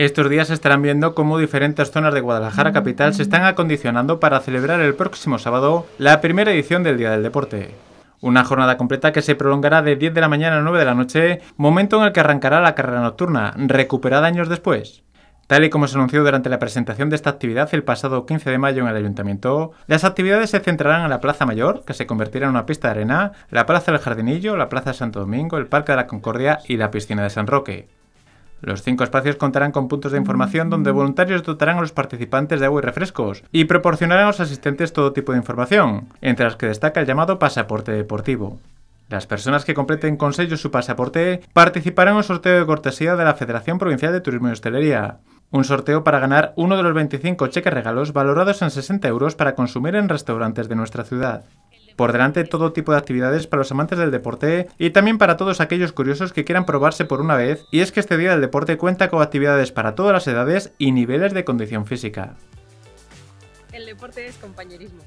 Estos días estarán viendo cómo diferentes zonas de Guadalajara capital se están acondicionando para celebrar el próximo sábado la primera edición del Día del Deporte. Una jornada completa que se prolongará de 10 de la mañana a 9 de la noche, momento en el que arrancará la carrera nocturna, recuperada años después. Tal y como se anunció durante la presentación de esta actividad el pasado 15 de mayo en el ayuntamiento, las actividades se centrarán en la Plaza Mayor, que se convertirá en una pista de arena, la Plaza del Jardinillo, la Plaza de Santo Domingo, el Parque de la Concordia y la Piscina de San Roque. Los cinco espacios contarán con puntos de información donde mm. voluntarios dotarán a los participantes de agua y refrescos y proporcionarán a los asistentes todo tipo de información, entre las que destaca el llamado pasaporte deportivo. Las personas que completen con sello su pasaporte participarán en un sorteo de cortesía de la Federación Provincial de Turismo y Hostelería. Un sorteo para ganar uno de los 25 cheques regalos valorados en 60 euros para consumir en restaurantes de nuestra ciudad por delante todo tipo de actividades para los amantes del deporte y también para todos aquellos curiosos que quieran probarse por una vez, y es que este Día del Deporte cuenta con actividades para todas las edades y niveles de condición física. El deporte es compañerismo.